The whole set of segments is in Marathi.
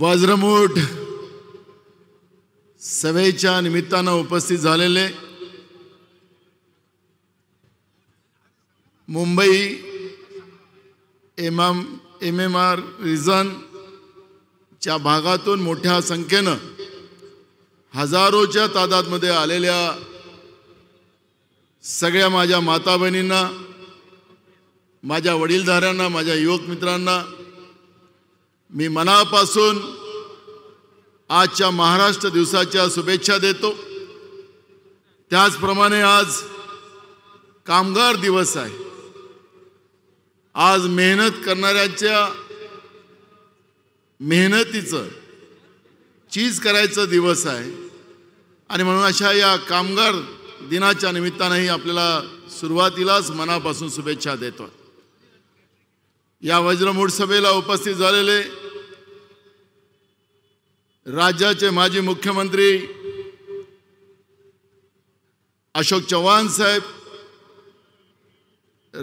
वज्रमूठ सभेच्या निमित्तानं उपस्थित झालेले Mumbai M M M M R रिझनच्या भागातून मोठ्या संख्येनं हजारोच्या तादादमध्ये आलेल्या सगळ्या माझ्या माता बहिणींना माझ्या वडीलधाऱ्यांना माझ्या युवक मित्रांना मी मनापासून आजच्या महाराष्ट्र दिवसाच्या शुभेच्छा देतो त्याचप्रमाणे आज कामगार दिवस आहे आज मेहनत करणाऱ्यांच्या मेहनतीचं चीज करायचं दिवस आहे आणि म्हणून अशा या कामगार दिनाच्या निमित्तानंही आपल्याला सुरुवातीलाच मनापासून शुभेच्छा देतो या वज्रमूढ सभेला उपस्थित झालेले राज्याचे माजी मुख्यमंत्री अशोक चव्हाण साहेब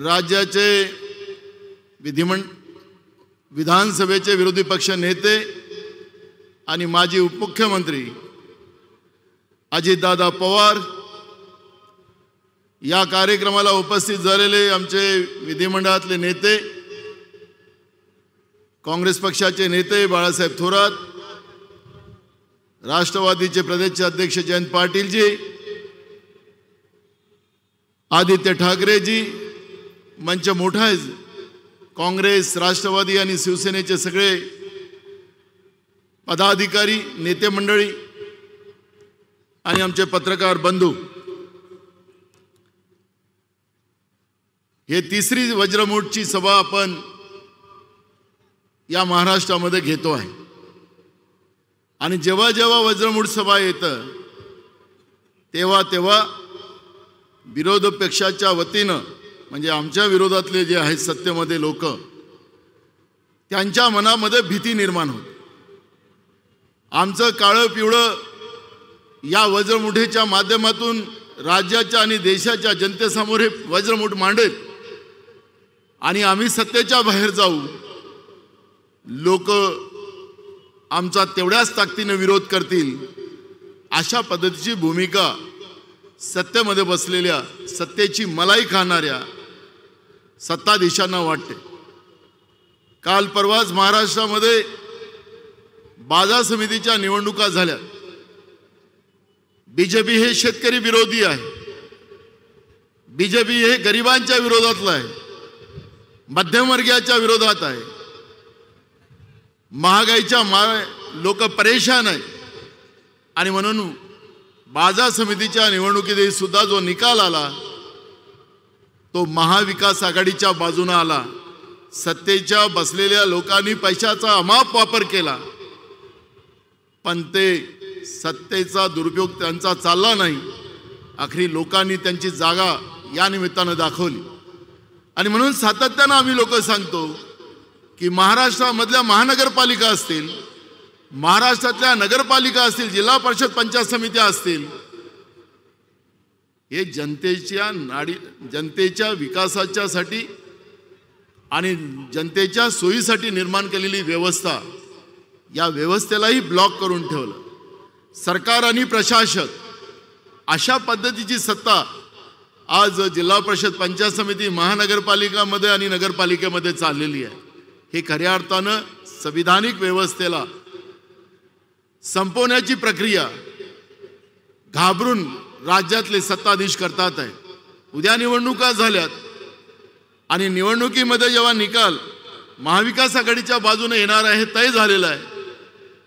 राज्याचे विधिमं विधानसभेचे विरोधी पक्ष नेते आणि माजी उपमुख्यमंत्री अजितदादा पवार या कार्यक्रमाला उपस्थित झालेले आमचे विधिमंडळातले नेते काँग्रेस पक्षाचे नेते बाळासाहेब थोरात राष्ट्रवादीचे प्रदेशचे अध्यक्ष जयंत पाटीलजी आदित्य ठाकरेजी मंच मोठा आहे काँग्रेस राष्ट्रवादी आणि शिवसेनेचे सगळे पदाधिकारी नेते मंडळी आणि आमचे पत्रकार बंधू हे तिसरी वज्रमूठची सभा आपण या महाराष्ट्रामध्ये घेतो आहे आणि जेव्हा जेव्हा वज्रमूळ सभा येतं तेव्हा तेव्हा विरोध पक्षाच्या वतीनं म्हणजे आमच्या विरोधातले जे आहेत सत्तेमध्ये लोक त्यांच्या मनामध्ये भीती निर्माण होत आमचं काळं पिवळं या वज्रमुठेच्या माध्यमातून राज्याच्या आणि देशाच्या जनतेसमोर हे वज्रमुठ मांडेल आणि आम्ही सत्तेच्या बाहेर जाऊ लोक आमचा तेवढ्याच ताकदीने विरोध करतील अशा पद्धतीची भूमिका सत्तेमध्ये बसलेल्या सत्तेची मलाई खाणाऱ्या सत्ताधीशांना वाटते काल परवाच महाराष्ट्रामध्ये बाजार समितीच्या निवडणुका झाल्या बी जे पी हे शेतकरी विरोधी आहे बी जे पी हे गरिबांच्या विरोधातलं आहे मध्यमवर्गीयाच्या विरोधात आहे महागाईच्या मा लोक परेशान आहे आणि म्हणून बाजार समितीच्या निवडणुकीतही सुद्धा जो निकाल आला तो महाविकास आघाडीच्या बाजूनं आला सत्तेच्या बसलेल्या लोकांनी पैशाचा अमाप वापर केला पण ते सत्तेचा दुरुपयोग त्यांचा चालला नाही अखेरी लोकांनी त्यांची जागा या निमित्तानं दाखवली आणि म्हणून सातत्यानं आम्ही लोक सांगतो की महाराष्ट्रामधल्या महानगरपालिका असतील महाराष्ट्रातल्या नगरपालिका असतील जिल्हा परिषद पंचायत समित्या असतील हे जनतेच्या नाडी जनतेच्या विकासाच्यासाठी आणि जनतेच्या सोयीसाठी निर्माण केलेली व्यवस्था या व्यवस्थेलाही ब्लॉक करून ठेवलं सरकार आणि प्रशासक अशा पद्धतीची सत्ता आज जिल्हा परिषद पंचायत समिती महानगरपालिकामध्ये आणि नगरपालिकेमध्ये चाललेली आहे हे खऱ्या अर्थानं संविधानिक व्यवस्थेला संपवण्याची प्रक्रिया घाबरून राज्यातले सत्ताधीश करतात आहे उद्या निवडणुका झाल्यात आणि निवडणुकीमध्ये जेव्हा निकाल महाविकास आघाडीच्या बाजूने येणार आहे तय झालेलं आहे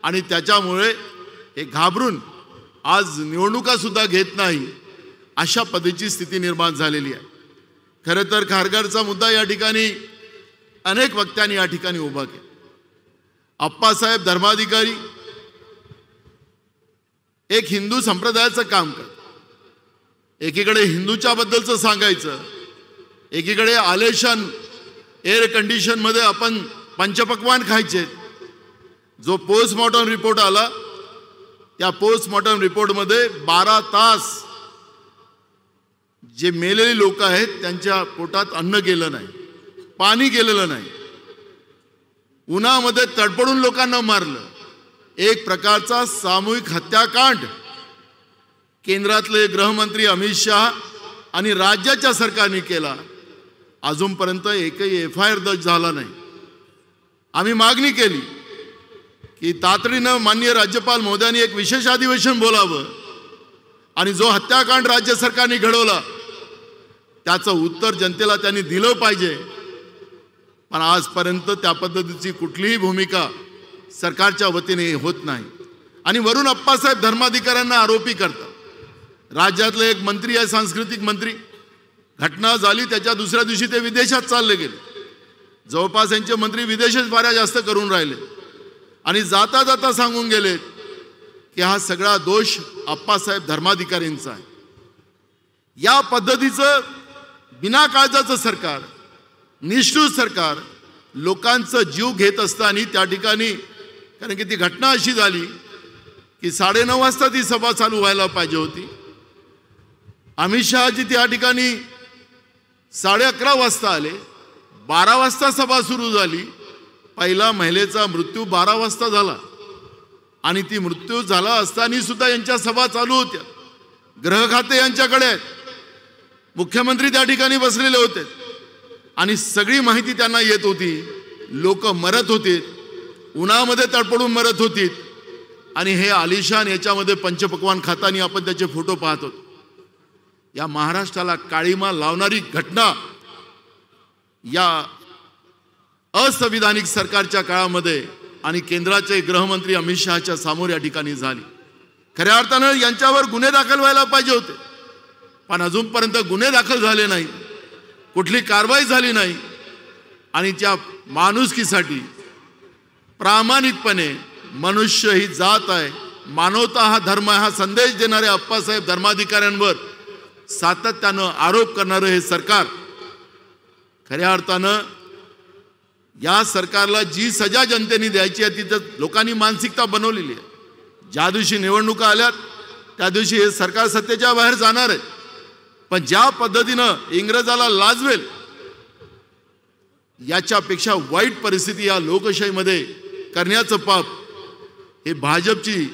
आणि त्याच्यामुळे हे घाबरून आज निवडणुकासुद्धा घेत नाही अशा पद्धतीची स्थिती निर्माण झालेली आहे खरं तर खारघरचा मुद्दा या ठिकाणी अनेक वक्त्यांनी या ठिकाणी उभा केला आप्पासाहेब धर्माधिकारी एक हिंदू संप्रदायाचं काम करत एकीकडे हिंदूच्या बद्दलचं सांगायचं एकीकडे आलेशन एअर कंडिशनमध्ये आपण पंचपक्वान खायचे जो पोस्टमॉर्टम रिपोर्ट आला त्या पोस्टमॉर्टम रिपोर्टमध्ये बारा तास जे मेलेले लोक आहेत त्यांच्या पोटात अन्न गेलं नाही पाणी गेलेलं नाही उन्हामध्ये तडपडून लोकांना मारलं एक प्रकारचा सामूहिक हत्याकांड केंद्रातले गृहमंत्री अमित शहा आणि राज्याच्या सरकारने केला अजूनपर्यंत एकही एफ आय आर दर्ज झाला नाही आम्ही मागणी केली की तातडीनं माननीय राज्यपाल महोदयांनी एक विशेष अधिवेशन बोलावं आणि जो हत्याकांड राज्य सरकारने घडवला त्याचं उत्तर जनतेला त्यांनी दिलं पाहिजे पण आजपर्यंत त्या पद्धतीची कुठलीही भूमिका सरकारच्या वतीने होत नाही आणि वरून अप्पासाहेब धर्माधिकाऱ्यांना आरोपी करतात राज्यातलं एक मंत्री आहे सांस्कृतिक मंत्री घटना झाली त्याच्या दुसऱ्या दिवशी ते विदेशात चालले गेले जवळपास यांचे मंत्री विदेशच वाऱ्या जास्त करून राहिले आणि जाता जाता सांगून गेले की हा सगळा दोष अप्पासाहेब धर्माधिकाऱ्यांचा आहे या पद्धतीचं बिना काळजाचं सरकार निष्ठूर सरकार लोकांचं जीव घेत असताना त्या ठिकाणी कारण की ती घटना अशी झाली की साडेनऊ वाजता ती सभा चालू व्हायला पाहिजे होती अमित शहाजी त्या ठिकाणी साडे अकरा वाजता आले बारा वाजता सभा सुरू झाली पहिला महिलेचा मृत्यू बारा वाजता झाला आणि ती मृत्यू झाला असताना सुद्धा यांच्या सभा चालू होत्या ग्रह खाते यांच्याकडे आहेत मुख्यमंत्री त्या ठिकाणी बसलेले होते आणि सगळी माहिती त्यांना येत होती लोक मरत होते उन्हामध्ये तडपडून मरत होती आणि हे आलिशान याच्यामध्ये पंचपक्वान खातानी आपण त्याचे फोटो पाहतो या महाराष्ट्राला काळीमा लावणारी घटना या असंविधानिक सरकारच्या काळामध्ये आणि केंद्राचे गृहमंत्री अमित शहाच्या समोर या ठिकाणी झाली खऱ्या अर्थानं यांच्यावर गुन्हे दाखल व्हायला पाहिजे होते पण अजूनपर्यंत गुन्हे दाखल झाले नाही कुठली कारवाई झाली नाही आणि त्या माणुसकीसाठी प्रामाणिकपणे मनुष्य ही जात आहे मानवता हा धर्म हा संदेश देणारे अप्पासाहेब धर्माधिकाऱ्यांवर सातत्यानं आरोप करणारं हे सरकार खऱ्या अर्थानं या सरकारला जी सजा जनतेने द्यायची आहे तर लोकांनी मानसिकता बनवलेली आहे ज्या दिवशी निवडणुका आल्यात त्या दिवशी हे सरकार सत्तेच्या बाहेर जाणार आहे पण ज्या पद्धतीनं इंग्रजाला लाजवेल याच्यापेक्षा वाईट परिस्थिती या लोकशाहीमध्ये करण्याचं पाप हे भाजपची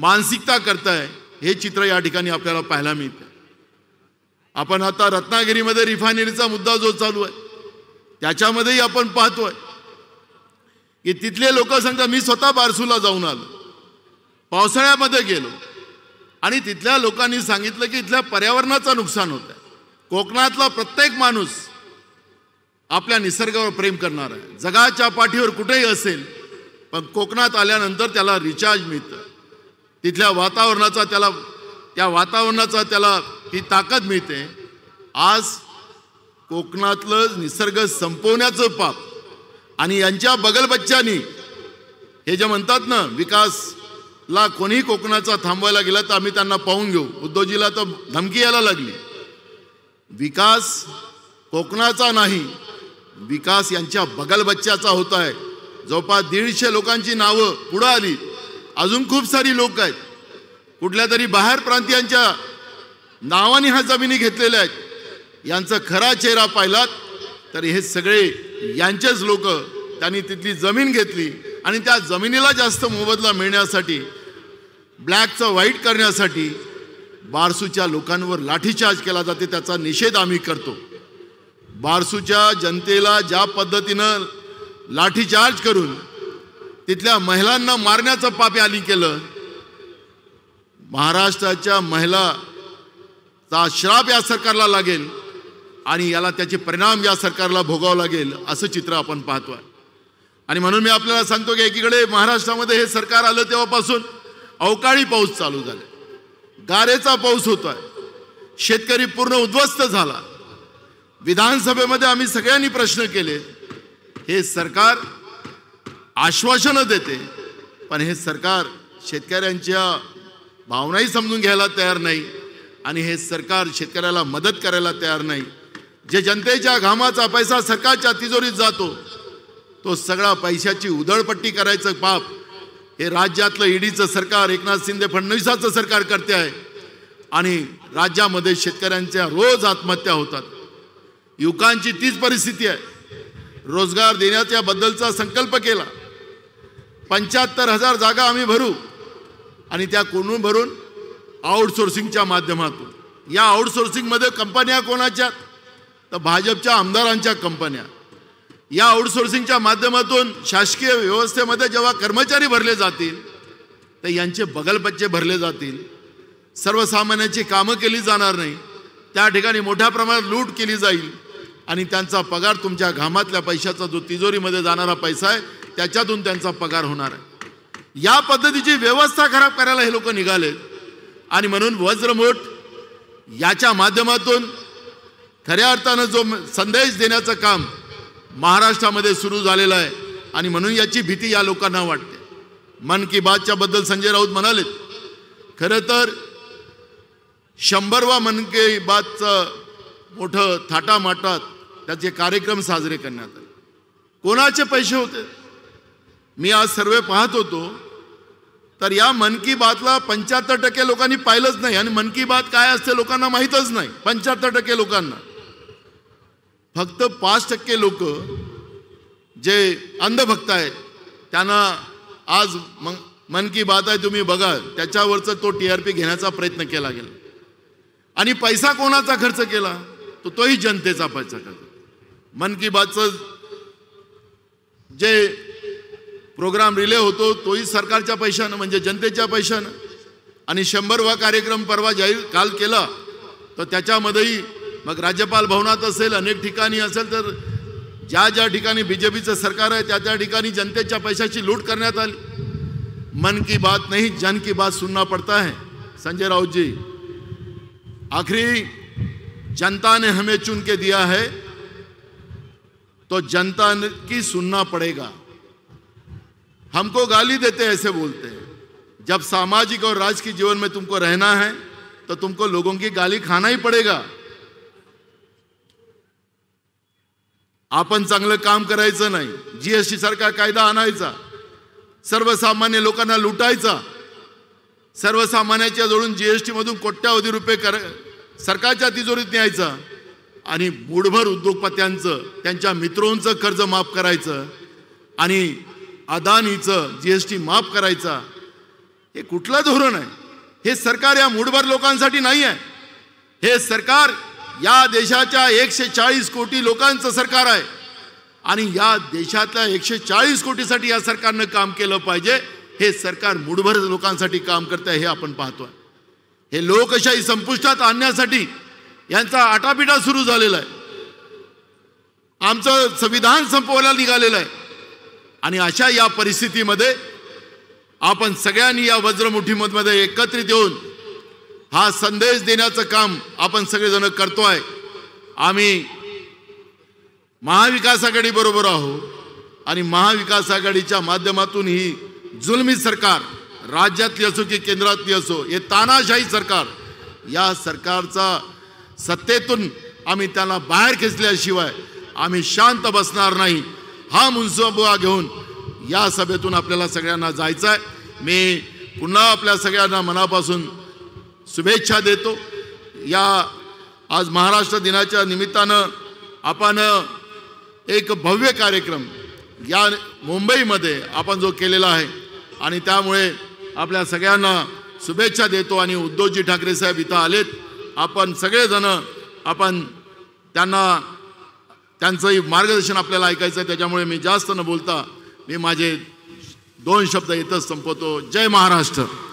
मानसिकता करताय हे चित्र या ठिकाणी आपल्याला पाहायला मिळतं आपण आता रत्नागिरीमध्ये रिफायनरीचा मुद्दा जो चालू आहे त्याच्यामध्येही आपण पाहतोय की तिथले लोक सांगतात मी स्वतः बारसूला जाऊन आलो पावसाळ्यामध्ये गेलो आणि तिथल्या लोकांनी सांगितलं की इथल्या पर्यावरणाचं नुकसान होत आहे कोकणातला प्रत्येक माणूस आपल्या निसर्गावर प्रेम करणार आहे जगाच्या पाठीवर कुठेही असेल पण कोकणात आल्यानंतर त्याला रिचार्ज मिळतं तिथल्या वातावरणाचा त्याला त्या वातावरणाचा त्याला ही ताकद मिळते आज कोकणातलं निसर्ग संपवण्याचं पाप आणि यांच्या बगलबच्च्यानी हे जे म्हणतात ना विकास ला कोणी कोकणाचा थांबवायला गेला तर आम्ही त्यांना पाहून घेऊ उद्धवजीला तर धमकी यायला लागली विकास कोकणाचा नाही विकास यांच्या बगलबच्च्याचा होत आहे जवळपास दीडशे लोकांची नावं पुढं आली अजून खूप सारी लोक आहेत कुठल्या तरी बाहेर प्रांतीयांच्या नावाने ह्या जमिनी घेतलेल्या आहेत यांचा खरा चेहरा पाहिलात तर हे सगळे यांचेच लोक त्यांनी तिथली जमीन घेतली आणि त्या जमिनीला जास्त मोबदला मिळण्यासाठी ब्लॅकचं वाईट करण्यासाठी बारसूच्या लोकांवर लाठीचार्ज केला जाते त्याचा निषेध आम्ही करतो बारसूच्या जनतेला ज्या पद्धतीनं लाठीचार्ज करून तिथल्या महिलांना मारण्याचं पाप आली केलं महाराष्ट्राच्या महिलाचा श्राप या सरकारला लागेल आणि याला त्याचे परिणाम या सरकारला भोगावं लागेल असं चित्र आपण पाहतो आहे आणि म्हणून मी आपल्याला सांगतो की एकीकडे महाराष्ट्रामध्ये हे सरकार आलं तेव्हापासून अवकाळी पाऊस चालू झाला गारेचा पाऊस होतोय शेतकरी पूर्ण उद्ध्वस्त झाला विधानसभेमध्ये आम्ही सगळ्यांनी प्रश्न केले हे सरकार आश्वासनं देते पण हे सरकार शेतकऱ्यांच्या भावनाही समजून घ्यायला तयार नाही आणि हे सरकार शेतकऱ्याला मदत करायला तयार नाही जे जनतेच्या घामाचा पैसा सरकारच्या तिजोरीत जातो तो सगळा पैशाची उधळपट्टी करायचं पाप हे राज्यातलं ईडीचं सरकार एकनाथ शिंदे फडणवीसाचं सरकार करते आहे आणि राज्यामध्ये शेतकऱ्यांच्या रोज आत्महत्या होतात युवकांची तीच परिस्थिती आहे रोजगार देण्याच्या बद्दलचा संकल्प केला पंच्याहत्तर हजार जागा आम्ही भरू आणि त्या कोणून भरून आउटसोर्सिंगच्या माध्यमातून या आउटसोर्सिंगमध्ये कंपन्या कोणाच्या तर भाजपच्या आमदारांच्या कंपन्या या आउटसोर्सिंगच्या माध्यमातून शासकीय व्यवस्थेमध्ये जेव्हा कर्मचारी भरले जातील तर यांचे बगलबच्चे भरले जातील सर्वसामान्यांची कामं केली जाणार नाही त्या ठिकाणी मोठ्या प्रमाणात लूट केली जाईल आणि त्यांचा पगार तुमच्या घामातल्या पैशाचा जो तिजोरीमध्ये जाणारा पैसा आहे त्याच्यातून त्यांचा पगार होणार आहे या पद्धतीची व्यवस्था खराब करायला हे लोक निघाले आणि म्हणून वज्रमोठ याच्या माध्यमातून खऱ्या अर्थानं जो संदेश देण्याचं काम महाराष्ट्रामध्ये सुरू झालेलं आहे आणि म्हणून याची भीती या लोकांना वाटते मन की बातच्या बद्दल संजय राऊत म्हणालेत खरं तर शंभरवा मन की बातचं मोठं थाटामाटात त्याचे कार्यक्रम साजरे करण्यात आले कोणाचे पैसे होते मी आज सर्वे पाहत होतो तर या मन की बातला पंच्याहत्तर टक्के लोकांनी पाहिलंच नाही आणि मन की बात काय असते लोकांना माहीतच नाही पंच्याहत्तर टक्के लोकांना फक्त पाच टक्के लोक जे अंधभक्त आहेत त्यांना आज मग मन की बात आहे तुम्ही बघा त्याच्यावरचं तो टी आर पी घेण्याचा प्रयत्न केला गेला आणि पैसा कोणाचा खर्च केला तो तोही जनतेचा पैसा खर्च मन की बातचं जे प्रोग्राम रिले होतो तोही सरकारच्या पैशानं म्हणजे जनतेच्या पैशानं आणि शंभर वा कार्यक्रम परवा जाहीर काल केला तर त्याच्यामध्येही मग राज्यपाल भवन अनेक ठिकाणी असेल तो ज्या ज्यादा बीजेपी च सरकार है त्या त्या ठिकाणी जनतेच्या लूट कर मन की बात नहीं जन की बात सुनना पड़ता है संजय राउत जी आखिरी जनता ने हमें चुन के दिया है तो जनता की सुनना पड़ेगा हमको गाली देते ऐसे बोलते हैं जब सामाजिक और राजकीय जीवन में तुमको रहना है तो तुमको लोगों की गाली खाना ही पड़ेगा आपण चांगलं काम करायचं नाही जीएसटी सारखा कायदा आणायचा सर्वसामान्य लोकांना लुटायचा सर्वसामान्याच्या जोडून जीएसटी मधून कोट्यावधी रुपये कर सरकारच्या तिजोरीत न्यायचा आणि बुडभर उद्योगपत्यांचं त्यांच्या मित्रोंचं कर्ज माफ करायचं आणि अदानीचं जीएसटी माफ करायचा हे कुठलं धोरण आहे हे सरकार या मुडभर लोकांसाठी नाही आहे हे सरकार या देशाच्या एकशे चाळीस कोटी लोकांचं सरकार आहे आणि या देशातल्या एकशे चाळीस कोटीसाठी या सरकारनं काम केलं पाहिजे हे सरकार मुठभर लोकांसाठी काम करत आहे हे आपण पाहतोय हे लोकशाही संपुष्टात आणण्यासाठी यांचा आटापिटा सुरू झालेला आहे आमचं संविधान संपवायला निघालेलं आहे आणि अशा या परिस्थितीमध्ये आपण सगळ्यांनी या वज्रमुठीमध्ये एकत्रित येऊन हा संदेश देण्याचं काम आपण सगळेजण करतो आहे आम्ही महाविकास आघाडी बरोबर आहोत आणि महाविकास आघाडीच्या माध्यमातून ही जुलमी सरकार राज्यातली असो की केंद्रातली असो हे तानाशाही सरकार या सरकारचा सत्तेतून आम्ही त्याला बाहेर खेचल्याशिवाय आम्ही शांत बसणार नाही हा मुनसुबा घेऊन या सभेतून आपल्याला सगळ्यांना जायचं आहे मी पुन्हा आपल्या सगळ्यांना मनापासून शुभेच्छा देतो या आज महाराष्ट्र दिनाच्या निमित्तानं आपण एक भव्य कार्यक्रम या मुंबईमध्ये आपण जो केलेला आहे आणि त्यामुळे आपल्या सगळ्यांना शुभेच्छा देतो आणि उद्धवजी ठाकरे साहेब इथं आलेत आपण सगळेजणं आपण त्यांना त्यांचंही मार्गदर्शन आपल्याला ऐकायचं आहे त्याच्यामुळे मी जास्त न बोलता मी माझे दोन शब्द इथंच संपवतो जय महाराष्ट्र